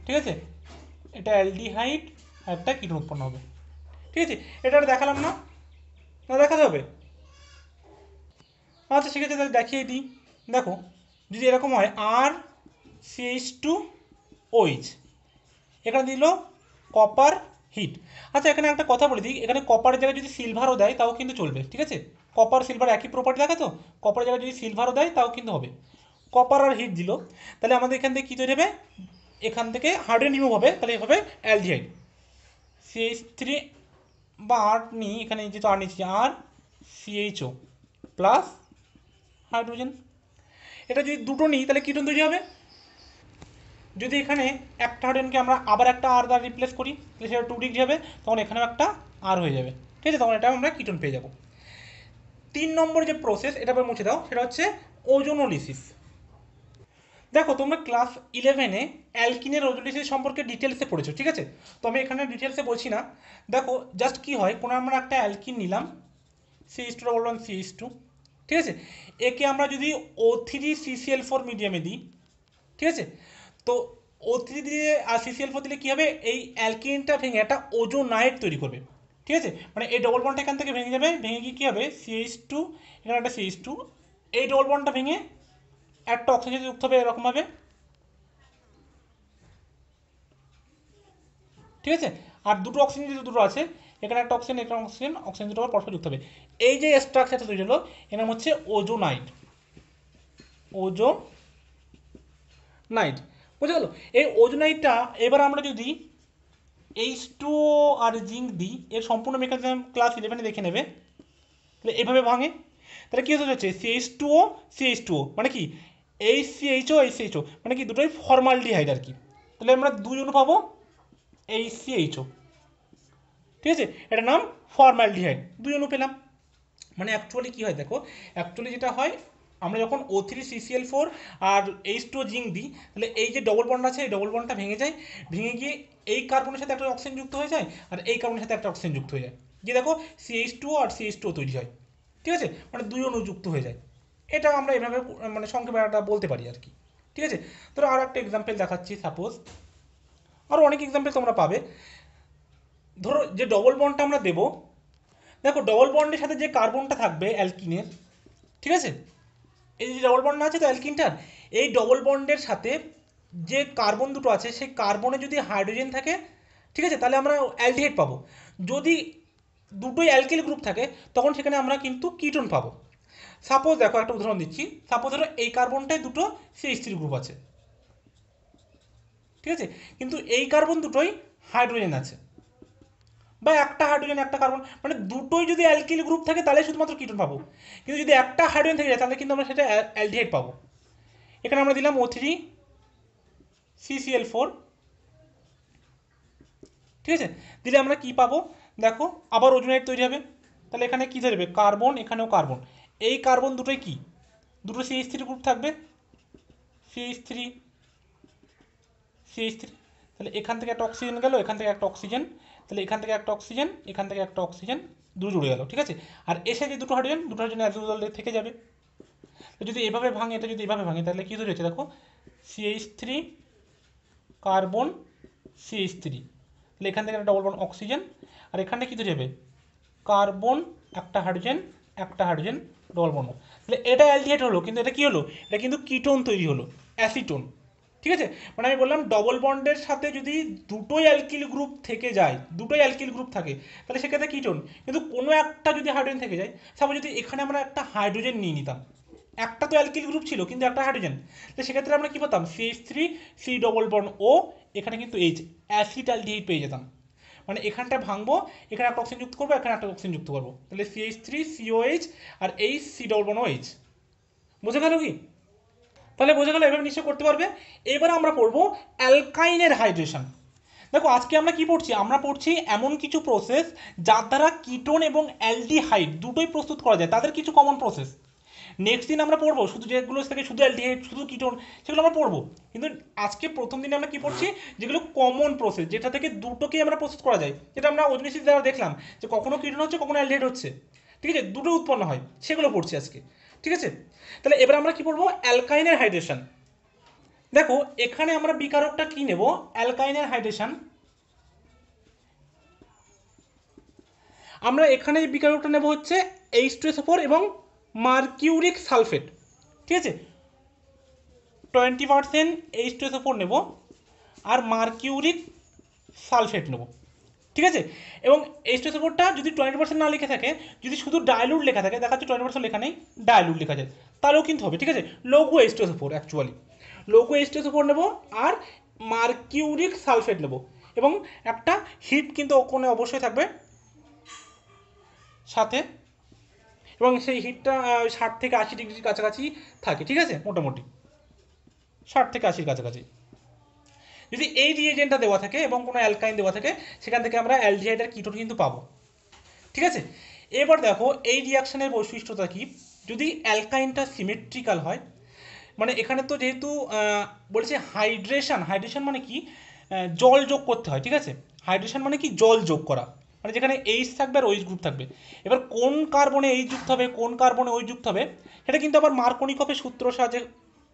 ঠিক আছে এটা অ্যালডিহাইড আর একটা কিটোন উৎপন্ন হবে ঠিক আছে এটা দেখালাম না না দেখাতে হবে আচ্ছা সেক্ষেত্রে তাহলে দেখিয়ে দিই দেখো যদি এরকম হয় আর সিএইচ টু ওইচ এখানে দিল কপার হিট আচ্ছা এখানে একটা কথা বলে দিই এখানে কপারের জায়গায় যদি সিলভারও দেয় তাও কিন্তু চলবে ঠিক আছে কপার সিলভার একই প্রপার্টি থাকে তো কপারের জায়গায় যদি সিলভারও দেয় তাও কিন্তু হবে কপার আর হিট দিল তাহলে আমাদের এখান থেকে কী তৈরি হবে এখান থেকে হার্ডেন রিমুভ হবে তাহলে হবে অ্যালজিহাইড সিএইচ থ্রি বা আর নিই এখানে যেহেতু আর নিচ্ছি আর সিএইচও প্লাস হাইড্রোজেন এটা যদি দুটো নিই তাহলে কীটন তৈরি হবে যদি এখানে একটা হার্ডেনকে আমরা আবার একটা আর দ্বারা রিপ্লেস করি তাহলে সেটা টু ডিগ্রি হবে তখন এখানেও একটা আর হয়ে যাবে ঠিক আছে তখন এটা আমরা কিটন পেয়ে যাব তিন নম্বর যে প্রসেস এটা আবার মুছে দাও সেটা হচ্ছে ওজোনোলিসিস দেখো তোমরা ক্লাস ইলেভেনে অ্যালকিনের ওজোলিসিস সম্পর্কে ডিটেলসে পড়েছো ঠিক আছে তো আমি এখানে ডিটেলসে বলছি না দেখো জাস্ট কি হয় কোনো আমরা একটা অ্যালকিন নিলাম C is to double one is to ঠিক আছে একে আমরা যদি ও থ্রি সিসিএল ফোর মিডিয়ামে দিই ঠিক আছে তো অতি দিয়ে দিলে আর সিসিএল ফোর দিলে কী হবে এই অ্যালকিনটা ভেঙে একটা ওজোনাইট তৈরি করবে ঠিক আছে মানে এই ডবল বন্ডটা এখান থেকে ভেঙে যাবে ভেঙে গিয়ে কী হবে সিএইচ টু এখানে একটা সিএইচ টু এই ডবল বন্ডটা ভেঙে একটা অক্সিজেন যুক্ত হবে এরকমভাবে ঠিক আছে আর দুটো অক্সিজেন যে দুটো আছে এখানে একটা অক্সিজেন এখানে অক্সিজেন অক্সিজেন দুটো পরস্পর যুক্ত হবে এই যে স্ট্রাকচারটা তৈরি হলো এর নাম হচ্ছে ওজো নাইট ওজো নাইট বুঝে গেল এই ওজনাইটা এবার আমরা যদি এইচ টু আর জিঙ্ক দিই এর সম্পূর্ণ মেকানিজম ক্লাস ইলেভেনে দেখে নেবে তাহলে এভাবে ভাঙে তাহলে কী হতে হচ্ছে C H two O C H two O মানে কি H C H O H C H O মানে কি দুটোই ফর্মাল ডিহাইড আর কি তাহলে আমরা দুজন পাবো এইচ সি এইচ ও ঠিক আছে এটার নাম ফর্মাল ডিহাইড দুজন পেলাম মানে অ্যাকচুয়ালি কী হয় দেখো অ্যাকচুয়ালি যেটা হয় আমরা যখন ও থ্রি সিসিএল ফোর আর এইচ টু জিঙ্ক দিই তাহলে এই যে ডবল বন্ড আছে এই ডবল বন্ডটা ভেঙে যায় ভেঙে গিয়ে এই কার্বনের সাথে একটা অক্সিজেন যুক্ত হয়ে যায় আর এই কার্বনের সাথে একটা অক্সিজেন যুক্ত হয়ে যায় গিয়ে দেখো সিএইচ টু আর সিএইচ টু তৈরি হয় ঠিক আছে মানে দুই অনুযুক্ত যুক্ত হয়ে যায় এটা আমরা এভাবে মানে সংক্ষেপে একটা বলতে পারি আর কি ঠিক আছে ধরো আরও একটা এক্সাম্পল দেখাচ্ছি সাপোজ আরও অনেক এক্সাম্পল তোমরা পাবে ধরো যে ডবল বন্ডটা আমরা দেবো দেখো ডবল বন্ডের সাথে যে কার্বনটা থাকবে অ্যালকিনের ঠিক আছে এই যে ডবল বন্ড আছে তো অ্যালকিনটার এই ডবল বন্ডের সাথে যে কার্বন দুটো আছে সেই কার্বনে যদি হাইড্রোজেন থাকে ঠিক আছে তাহলে আমরা অ্যালডিহাইড পাবো যদি দুটোই অ্যালকিল গ্রুপ থাকে তখন সেখানে আমরা কিন্তু কিটোন পাবো সাপোজ দেখো একটা উদাহরণ দিচ্ছি সাপোজ ধরো এই কার্বনটাই দুটো সে স্ত্রী গ্রুপ আছে ঠিক আছে কিন্তু এই কার্বন দুটোই হাইড্রোজেন আছে বা একটা হাইড্রোজেন একটা কার্বন মানে দুটোই যদি অ্যালকিল গ্রুপ থাকে তাহলে শুধুমাত্র কীটন পাবো কিন্তু যদি একটা হাইড্রোজেন থেকে যায় তাহলে কিন্তু আমরা সেটা অ্যালডিহাইড পাবো এখানে আমরা দিলাম ও থ্রি সিসিএল ফোর ঠিক আছে দিলে আমরা কি পাবো দেখো আবার ওজোনাইট তৈরি হবে তাহলে এখানে কি ধরবে কার্বন এখানেও কার্বন এই কার্বন দুটোই কি দুটো সিএইচ থ্রি গ্রুপ থাকবে এইচ থ্রি সিএইচ থ্রি তাহলে এখান থেকে একটা অক্সিজেন গেল এখান থেকে একটা অক্সিজেন তাহলে এখান থেকে একটা অক্সিজেন এখান থেকে একটা অক্সিজেন দুটো জুড়ে গেল ঠিক আছে আর এসে যে দুটো হাইড্রোজেন দুটো হাইড্রোজেন অ্যাজ ইউজুয়াল থেকে যাবে তো যদি এভাবে ভাঙে এটা যদি এভাবে ভাঙে তাহলে কী তৈরি হচ্ছে দেখো CH three carbon CH three তাহলে এখান থেকে একটা ডবল বন অক্সিজেন আর এখানে কী তৈরি হবে কার্বন একটা হাইড্রোজেন একটা হাইড্রোজেন ডবল বন তাহলে এটা অ্যালডিহাইড হলো কিন্তু এটা কী হলো এটা কিন্তু কিটোন তৈরি হলো অ্যাসিটোন ঠিক আছে মানে আমি বললাম ডবল বন্ডের সাথে যদি দুটোই অ্যালকিল গ্রুপ থেকে যায় দুটোই অ্যালকিল গ্রুপ থাকে তাহলে সেক্ষেত্রে কিটোন কিন্তু কোনো একটা যদি হাইড্রোজেন থেকে যায় সাপোজ যদি এখানে আমরা একটা হাইড্রোজেন নিয়ে নিতাম একটা তো অ্যালকিল গ্রুপ ছিল কিন্তু একটা হাইড্রোজেন তো সেক্ষেত্রে আমরা কী পেতাম H three C double bond O এখানে কিন্তু এইচ অ্যাসিটালডিহাইড পেয়ে যেতাম মানে এখানটা ভাঙবো এখানে একটা অক্সিজেন যুক্ত করবো এখানে একটা অক্সিজেন যুক্ত করবো তাহলে সিএইচ থ্রি সিওএইচ আর H C double bond O H বুঝে গেল কি তাহলে বোঝা গেল এভাবে নিশ্চয় করতে পারবে এবার আমরা পড়বো অ্যালকাইনের হাইড্রেশন দেখো আজকে আমরা কি পড়ছি আমরা পড়ছি এমন কিছু প্রসেস যার দ্বারা কিটোন এবং অ্যালডিহাইড দুটোই প্রস্তুত করা যায় তাদের কিছু কমন প্রসেস নেক্সট দিন আমরা পড়বো শুধু যেগুলো থেকে শুধু অ্যালডিহাইড শুধু কিটোন সেগুলো আমরা পড়বো কিন্তু আজকে প্রথম দিনে আমরা কি পড়ছি যেগুলো কমন প্রসেস যেটা থেকে দুটোকেই আমরা প্রস্তুত করা যায় যেটা আমরা ওজনেসিস দ্বারা দেখলাম যে কখনো কিটোন হচ্ছে কখনো অ্যালডিহাইড হচ্ছে ঠিক আছে দুটো উৎপন্ন হয় সেগুলো পড়ছি আজকে ঠিক আছে তাহলে এবার আমরা কি বলবো অ্যালকাইনের হাইড্রেশন দেখো এখানে আমরা বিকারকটা কি নেব অ্যালকাইনের হাইড্রেশন আমরা এখানে বিকারকটা নেব হচ্ছে এইচ টু এস এবং মার্কিউরিক সালফেট ঠিক আছে twenty percent H two S নেব আর মার্কিউরিক সালফেট নেব ঠিক আছে এবং এই স্ট্রেস রিপোর্টটা যদি টোয়েন্টি পার্সেন্ট না লেখা থাকে যদি শুধু ডায়লুড লেখা থাকে দেখা যাচ্ছে টোয়েন্টি পার্সেন্ট লেখা নেই ডায়লুড লেখা যায় তাহলেও কিন্তু হবে ঠিক আছে লঘু এইচ টোস অ্যাকচুয়ালি লঘু এইচ টোস ফোর নেবো আর মার্কিউরিক সালফেট নেবো এবং একটা হিট কিন্তু ওখানে অবশ্যই থাকবে সাথে এবং সেই হিটটা ষাট থেকে আশি ডিগ্রির কাছাকাছি থাকে ঠিক আছে মোটামুটি ষাট থেকে আশির কাছাকাছি যদি এই রিয়েজেন্টটা দেওয়া থাকে এবং কোনো অ্যালকাইন দেওয়া থাকে সেখান থেকে আমরা অ্যালডিহাইডের কিটোন কিন্তু পাবো ঠিক আছে এবার দেখো এই রিয়াকশনের বৈশিষ্ট্যটা কি যদি অ্যালকাইনটা সিমেট্রিক্যাল হয় মানে এখানে তো যেহেতু বলছে হাইড্রেশন হাইড্রেশন মানে কি জল যোগ করতে হয় ঠিক আছে হাইড্রেশন মানে কি জল যোগ করা মানে যেখানে এইচ থাকবে আর ওইচ গ্রুপ থাকবে এবার কোন কার্বনে এইচ যুক্ত হবে কোন কার্বনে ওই যুক্ত হবে সেটা কিন্তু আবার মার্কনিকফের সূত্র সাহায্যে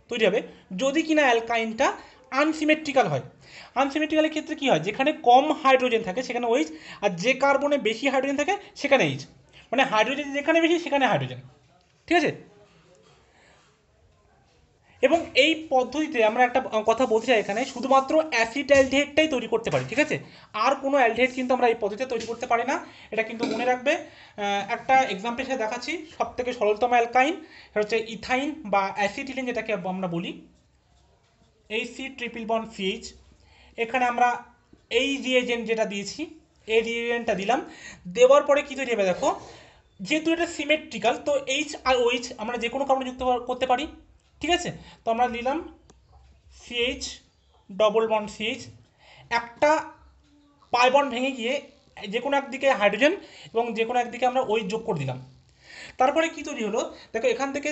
তৈরি হবে যদি কিনা অ্যালকাইনটা আনসিমেট্রিক্যাল হয় আনসিমেট্রিক্যালের ক্ষেত্রে কী হয় যেখানে কম হাইড্রোজেন থাকে সেখানে ওইচ আর যে কার্বনে বেশি হাইড্রোজেন থাকে সেখানে এইচ মানে হাইড্রোজেন যেখানে বেশি সেখানে হাইড্রোজেন ঠিক আছে এবং এই পদ্ধতিতে আমরা একটা কথা বলতে চাই এখানে শুধুমাত্র অ্যাসিড অ্যালডিহাইডটাই তৈরি করতে পারি ঠিক আছে আর কোনো অ্যালডিহাইড কিন্তু আমরা এই পদ্ধতিতে তৈরি করতে পারি না এটা কিন্তু মনে রাখবে একটা এক্সাম্পল হিসেবে দেখাচ্ছি সবথেকে সরলতম অ্যালকাইন সেটা হচ্ছে ইথাইন বা অ্যাসিটিলিন যেটাকে আমরা বলি এই সি ট্রিপল বন ফিজ এখানে আমরা এই রিয়েজেন্ট যেটা দিয়েছি এই রিয়েজেন্টটা দিলাম দেওয়ার পরে কী তৈরি হবে দেখো যেহেতু এটা সিমেট্রিক্যাল তো এইচ আর ওইচ আমরা যে কোনো কারণে যুক্ত করতে পারি ঠিক আছে তো আমরা নিলাম সিএইচ ডবল বন সিএইচ একটা পাই ভেঙে গিয়ে যে কোনো একদিকে হাইড্রোজেন এবং যে কোনো একদিকে আমরা ওই যোগ করে দিলাম তারপরে কী তৈরি হলো দেখো এখান থেকে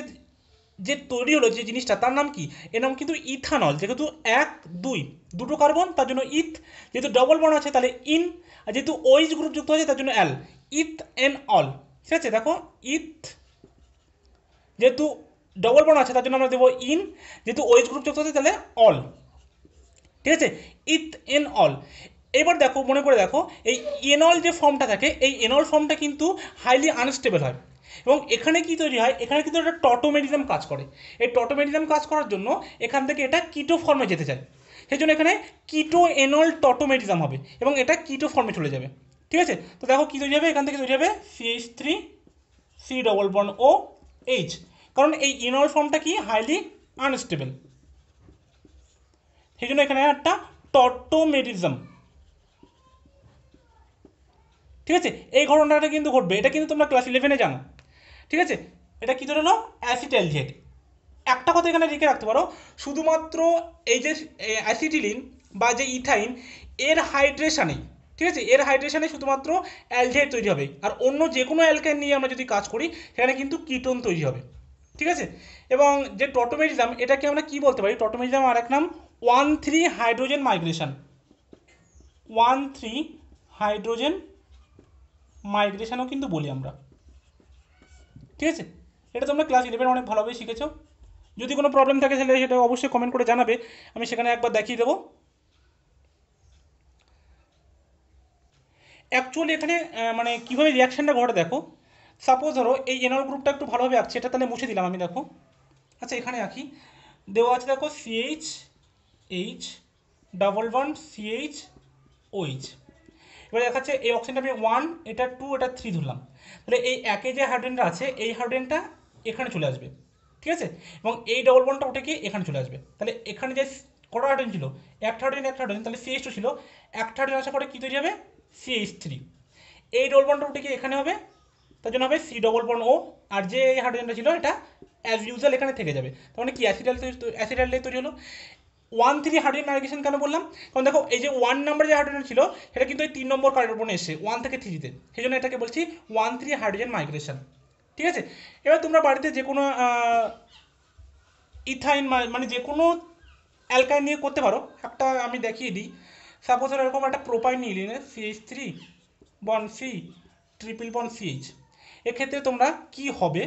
যে তৈরি হলো যে জিনিসটা তার নাম কি এর নাম কিন্তু ইথানল যেহেতু এক দুই দুটো কার্বন তার জন্য ইথ যেহেতু ডবল বর্ণ আছে তাহলে ইন আর যেহেতু ওইজ গ্রুপ যুক্ত হয়েছে তার জন্য অ্যাল ইথ এন অল ঠিক আছে দেখো ইথ যেহেতু ডবল বর্ণ আছে তার জন্য আমরা দেবো ইন যেহেতু ওইজ গ্রুপ যুক্ত আছে তাহলে অল ঠিক আছে ইথ এন অল এবার দেখো মনে করে দেখো এই এনল যে ফর্মটা থাকে এই এনল ফর্মটা কিন্তু হাইলি আনস্টেবল হয় এবং এখানে কি তৈরি হয় এখানে কিন্তু একটা টটোমেডিজম কাজ করে এই টটোমেডিজম কাজ করার জন্য এখান থেকে এটা কিটো ফর্মে যেতে চায় সেই জন্য এখানে কিটো এনল টটোমেডিজম হবে এবং এটা কিটো ফর্মে চলে যাবে ঠিক আছে তো দেখো কী তৈরি হবে এখান থেকে তৈরি হবে CH three C double bond ও এইচ কারণ এই ইনল ফর্মটা কি হাইলি আনস্টেবল সেই জন্য এখানে একটা টটোমেডিজম ঠিক আছে এই ঘটনাটা কিন্তু ঘটবে এটা কিন্তু তোমরা ক্লাস ইলেভেনে জানো ঠিক আছে এটা কী ধরে হলো অ্যাসিটালজেট একটা কথা এখানে লিখে রাখতে পারো শুধুমাত্র এই যে অ্যাসিটিলিন বা যে ইথাইন এর হাইড্রেশানে ঠিক আছে এর হাইড্রেশানে শুধুমাত্র অ্যালজেট তৈরি হবে আর অন্য যে কোনো অ্যালকাইন নিয়ে আমরা যদি কাজ করি সেখানে কিন্তু কিটোন তৈরি হবে ঠিক আছে এবং যে টটোমেরিজম এটাকে আমরা কি বলতে পারি টটোমেরিজম আর এক নাম one three hydrogen migration one three hydrogen মাইগ্রেশনও কিন্তু বলি আমরা ঠিক আছে এটা তোমরা ক্লাস ইলেভেন অনেক ভালোভাবে শিখেছো যদি কোনো প্রবলেম থাকে তাহলে সেটা অবশ্যই কমেন্ট করে জানাবে আমি সেখানে একবার দেখিয়ে দেবো অ্যাকচুয়ালি এখানে মানে কীভাবে রিয়াকশানটা ঘটে দেখো সাপোজ ধরো এই এনআল গ্রুপটা একটু ভালোভাবে আঁকছে এটা তাহলে মুছে দিলাম আমি দেখো আচ্ছা এখানে আঁকি দেওয়া আছে দেখো CH H double one CH OH এবার দেখাচ্ছে এই অপশানটা আমি ওয়ান এটা টু এটা থ্রি ধরলাম তাহলে এই একে যে হার্ডেনটা আছে এই হার্ডেনটা এখানে চলে আসবে ঠিক আছে এবং এই ডবল বন্ডটা ওটা কি এখানে চলে আসবে তাহলে এখানে যে কটা হার্ডেন ছিল একটা হার্ডেন একটা হার্ডেন তাহলে সিএইচ টু ছিল এক হার্ডেন আসার পরে কী তৈরি হবে সিএইচ থ্রি এই ডবল বন্ডটা ওটা কি এখানে হবে তার জন্য হবে সি ডবল বন্ড ও আর যে হাইড্রোজেনটা ছিল এটা অ্যাজ ইউজুয়াল এখানে থেকে যাবে তার মানে কি অ্যাসিডাল অ্যাসিডাল তৈরি হলো ওয়ান থ্রি হার্ডওয়্যার মাইগ্রেশন কেন বললাম কারণ দেখো এই যে ওয়ান নাম্বার যে হার্ডওয়্যার ছিল সেটা কিন্তু এই তিন নম্বর কার্ডের উপরে এসে ওয়ান থেকে থ্রিতে সেই জন্য এটাকে বলছি ওয়ান থ্রি হার্ডওয়্যার মাইগ্রেশন ঠিক আছে এবার তোমরা বাড়িতে যে কোনো ইথাইন মানে যে কোনো অ্যালকাইন নিয়ে করতে পারো একটা আমি দেখিয়ে দিই সাপোজ এরকম একটা প্রোপাইন নিয়ে নিলে CH three bond C triple bond CH এক্ষেত্রে তোমরা কি হবে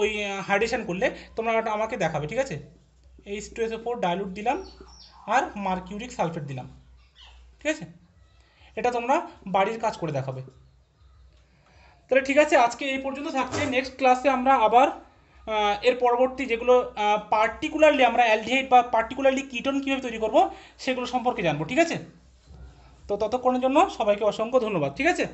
ওই হাইড্রেশন করলে তোমরা আমাকে দেখাবে ঠিক আছে H two S four dilute দিলাম আর মার্কিউরিক সালফেট দিলাম ঠিক আছে এটা তোমরা বাড়ির কাজ করে দেখাবে তাহলে ঠিক আছে আজকে এই পর্যন্ত থাকছে নেক্সট ক্লাসে আমরা আবার এর পরবর্তী যেগুলো পার্টিকুলারলি আমরা অ্যালডিহাইড বা পার্টিকুলারলি কিটন কীভাবে তৈরি করব সেগুলো সম্পর্কে জানবো ঠিক আছে তো ততক্ষণের জন্য সবাইকে অসংখ্য ধন্যবাদ ঠিক আছে